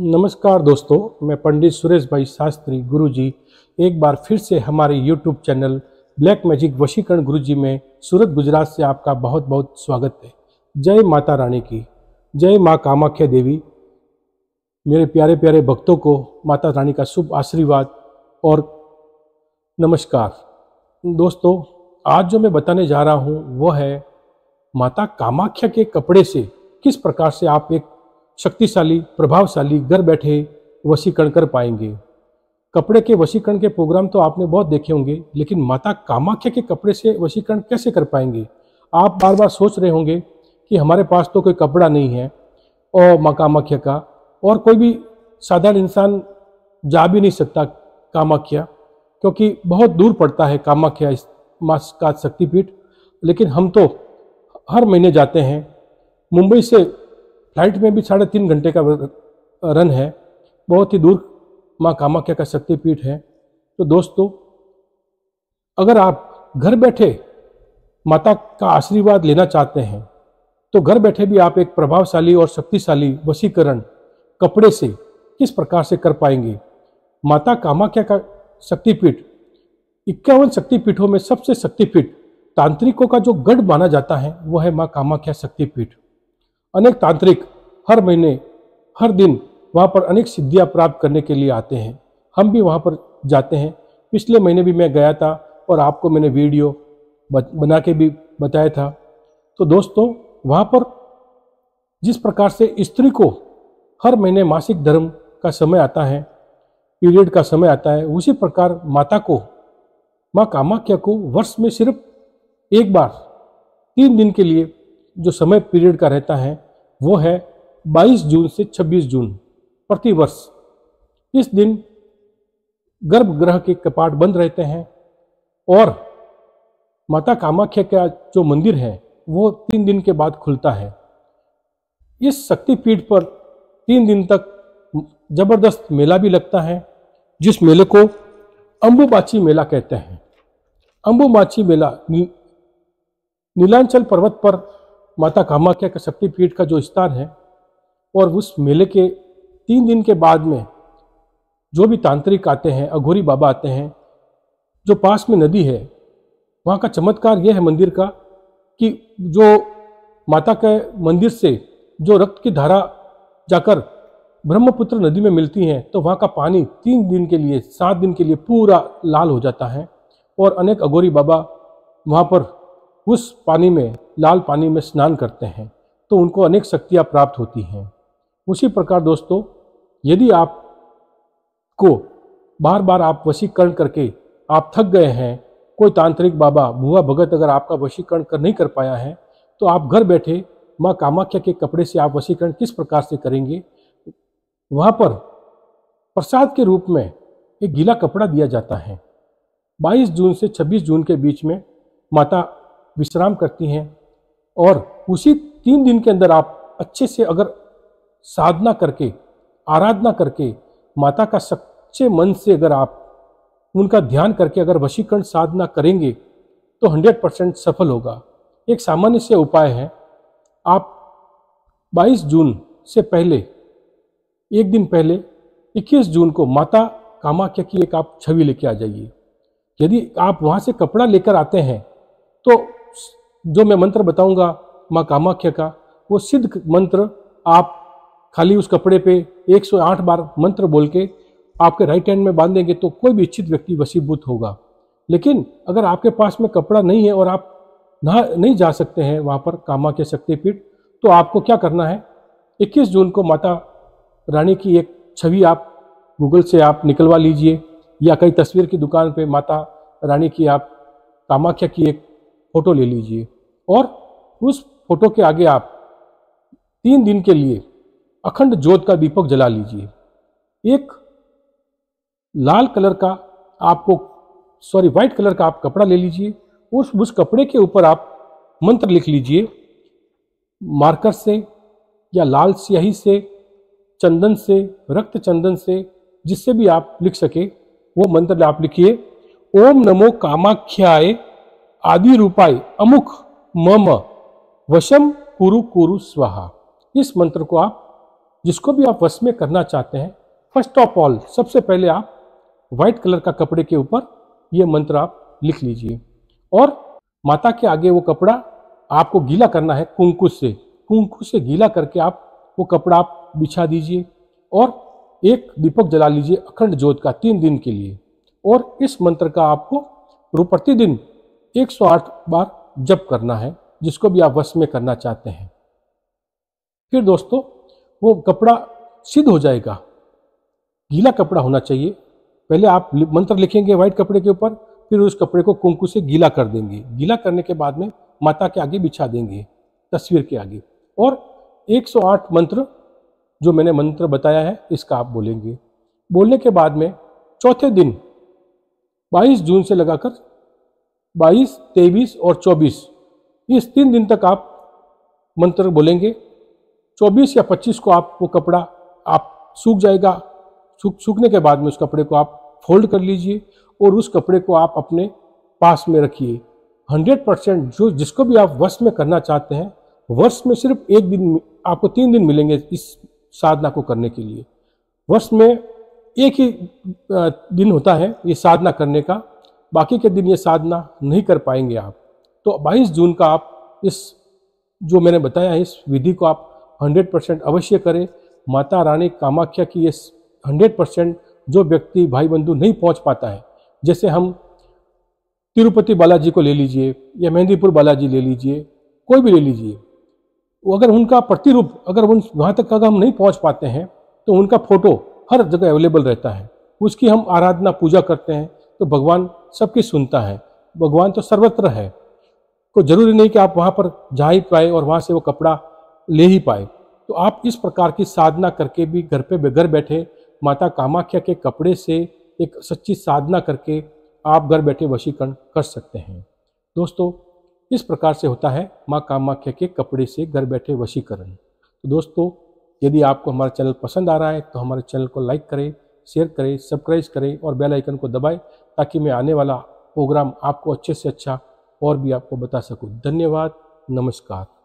नमस्कार दोस्तों मैं पंडित सुरेश भाई शास्त्री गुरु जी एक बार फिर से हमारे यूट्यूब चैनल ब्लैक मैजिक वशीकरण गुरु जी में सूरत गुजरात से आपका बहुत बहुत स्वागत है जय माता रानी की जय माँ कामाख्या देवी मेरे प्यारे प्यारे भक्तों को माता रानी का शुभ आशीर्वाद और नमस्कार दोस्तों आज जो मैं बताने जा रहा हूँ वह है माता कामाख्या के कपड़े से किस प्रकार से आप एक शक्तिशाली प्रभावशाली घर बैठे वशीकरण कर पाएंगे कपड़े के वशीकरण के प्रोग्राम तो आपने बहुत देखे होंगे लेकिन माता कामाख्या के कपड़े से वशीकरण कैसे कर पाएंगे आप बार बार सोच रहे होंगे कि हमारे पास तो कोई कपड़ा नहीं है और माँ कामाख्या का और कोई भी साधारण इंसान जा भी नहीं सकता कामाख्या क्योंकि बहुत दूर पड़ता है कामाख्या इस माँ का शक्तिपीठ लेकिन हम तो हर महीने जाते हैं मुंबई से फ्लाइट में भी साढ़े तीन घंटे का रन है बहुत ही दूर माँ कामाख्या का शक्तिपीठ है तो दोस्तों अगर आप घर बैठे माता का आशीर्वाद लेना चाहते हैं तो घर बैठे भी आप एक प्रभावशाली और शक्तिशाली वशीकरण कपड़े से किस प्रकार से कर पाएंगे माता कामाख्या का शक्तिपीठ इक्यावन शक्तिपीठों में सबसे शक्तिपीठ तांत्रिकों का जो गढ़ माना जाता है वह है माँ कामाख्या शक्तिपीठ अनेक तांत्रिक हर महीने हर दिन वहाँ पर अनेक सिद्धियाँ प्राप्त करने के लिए आते हैं हम भी वहाँ पर जाते हैं पिछले महीने भी मैं गया था और आपको मैंने वीडियो बना के भी बताया था तो दोस्तों वहाँ पर जिस प्रकार से स्त्री को हर महीने मासिक धर्म का समय आता है पीरियड का समय आता है उसी प्रकार माता को माँ कामाख्या को वर्ष में सिर्फ एक बार तीन दिन के लिए जो समय पीरियड का रहता है वो है 22 जून से 26 जून प्रतिवर्ष इस दिन गर्भगृह के कपाट बंद रहते हैं और माता कामाख्या का जो मंदिर है वो तीन दिन के बाद खुलता है इस शक्तिपीठ पर तीन दिन तक जबरदस्त मेला भी लगता है जिस मेले को अंबुबाची मेला कहते हैं अंबुबाची मेला नी, नीलांचल पर्वत पर माता कामाख्या का शक्ति पीठ का जो स्थान है और उस मेले के तीन दिन के बाद में जो भी तांत्रिक आते हैं अघोरी बाबा आते हैं जो पास में नदी है वहाँ का चमत्कार यह है मंदिर का कि जो माता के मंदिर से जो रक्त की धारा जाकर ब्रह्मपुत्र नदी में मिलती हैं तो वहाँ का पानी तीन दिन के लिए सात दिन के लिए पूरा लाल हो जाता है और अनेक अगोरी बाबा वहाँ पर उस पानी में लाल पानी में स्नान करते हैं तो उनको अनेक शक्तियाँ प्राप्त होती हैं उसी प्रकार दोस्तों यदि आप को बार बार आप वशीकरण करके आप थक गए हैं कोई तांत्रिक बाबा भुआ भगत अगर आपका वशीकरण कर नहीं कर पाया है तो आप घर बैठे माँ कामाख्या के कपड़े से आप वशीकरण किस प्रकार से करेंगे वहाँ पर प्रसाद के रूप में एक गीला कपड़ा दिया जाता है 22 जून से 26 जून के बीच में माता विश्राम करती हैं और उसी तीन दिन के अंदर आप अच्छे से अगर साधना करके आराधना करके माता का सच्चे मन से अगर आप उनका ध्यान करके अगर वशीकरण साधना करेंगे तो 100 परसेंट सफल होगा एक सामान्य से उपाय है आप 22 जून से पहले एक दिन पहले 21 जून को माता कामाख्या की एक आप छवि लेके आ जाइए यदि आप वहाँ से कपड़ा लेकर आते हैं तो जो मैं मंत्र बताऊंगा माँ कामाख्या का वो सिद्ध मंत्र आप खाली उस कपड़े पे 108 बार मंत्र बोल के आपके राइट हैंड में बांधेंगे तो कोई भी इच्छित व्यक्ति वसीभूत होगा लेकिन अगर आपके पास में कपड़ा नहीं है और आप नहा नहीं जा सकते हैं वहाँ पर कामाख्या शक्तिपीठ तो आपको क्या करना है 21 जून को माता रानी की एक छवि आप गूगल से आप निकलवा लीजिए या कई तस्वीर की दुकान पे माता रानी की आप कामाख्या की एक फ़ोटो ले लीजिए और उस फोटो के आगे आप तीन दिन के लिए अखंड जोत का दीपक जला लीजिए एक लाल कलर का आपको सॉरी व्हाइट कलर का आप कपड़ा ले लीजिए उस उस कपड़े के ऊपर आप मंत्र लिख लीजिए मार्कर से या लाल स्याही से चंदन से रक्त चंदन से जिससे भी आप लिख सके वो मंत्र आप लिखिए ओम नमो कामाख्याय आदि रूपाय अमुख मम वशम कुरु कुरु स्वाहा इस मंत्र को आप जिसको भी आप वश में करना चाहते हैं फर्स्ट ऑफ ऑल सबसे पहले आप व्हाइट कलर का कपड़े के ऊपर ये मंत्र आप लिख लीजिए और माता के आगे वो कपड़ा आपको गीला करना है कुंकु से कुंकु से गीला करके आप वो कपड़ा आप बिछा दीजिए और एक दीपक जला लीजिए अखंड ज्योत का तीन दिन के लिए और इस मंत्र का आपको प्रतिदिन एक सौ आठ बार जप करना है जिसको भी आप वश में करना चाहते हैं फिर दोस्तों वो कपड़ा सिद्ध हो जाएगा गीला कपड़ा होना चाहिए पहले आप मंत्र लिखेंगे व्हाइट कपड़े के ऊपर फिर उस कपड़े को कुंकू से गीला कर देंगे गीला करने के बाद में माता के आगे बिछा देंगे तस्वीर के आगे और 108 मंत्र जो मैंने मंत्र बताया है इसका आप बोलेंगे बोलने के बाद में चौथे दिन 22 जून से लगाकर बाईस तेईस और चौबीस इस तीन दिन तक आप मंत्र बोलेंगे चौबीस या पच्चीस को आप वो कपड़ा आप सूख जाएगा सूख सूखने के बाद में उस कपड़े को आप फोल्ड कर लीजिए और उस कपड़े को आप अपने पास में रखिए हंड्रेड परसेंट जो जिसको भी आप वर्ष में करना चाहते हैं वर्ष में सिर्फ एक दिन आपको तीन दिन मिलेंगे इस साधना को करने के लिए वर्ष में एक ही दिन होता है ये साधना करने का बाकी के दिन ये साधना नहीं कर पाएंगे आप तो 22 जून का आप इस जो मैंने बताया इस विधि को आप 100 परसेंट अवश्य करें माता रानी कामाख्या की ये 100 परसेंट जो व्यक्ति भाई बंधु नहीं पहुंच पाता है जैसे हम तिरुपति बालाजी को ले लीजिए या मेहंदीपुर बालाजी ले लीजिए कोई भी ले लीजिए अगर उनका प्रतिरूप अगर उन वहाँ तक अगर हम नहीं पहुँच पाते हैं तो उनका फोटो हर जगह अवेलेबल रहता है उसकी हम आराधना पूजा करते हैं तो भगवान सबकी सुनता है भगवान तो सर्वत्र है को जरूरी नहीं कि आप वहाँ पर जा ही पाए और वहाँ से वो कपड़ा ले ही पाए तो आप इस प्रकार की साधना करके भी घर पे घर बैठे माता कामाख्या के कपड़े से एक सच्ची साधना करके आप घर बैठे वशीकरण कर सकते हैं दोस्तों इस प्रकार से होता है माँ कामाख्या के कपड़े से घर बैठे वशीकरण तो दोस्तों यदि आपको हमारा चैनल पसंद आ रहा है तो हमारे चैनल को लाइक करें शेयर करें सब्सक्राइब करें और बेल आइकन को दबाएं ताकि मैं आने वाला प्रोग्राम आपको अच्छे से अच्छा और भी आपको बता सकूं धन्यवाद नमस्कार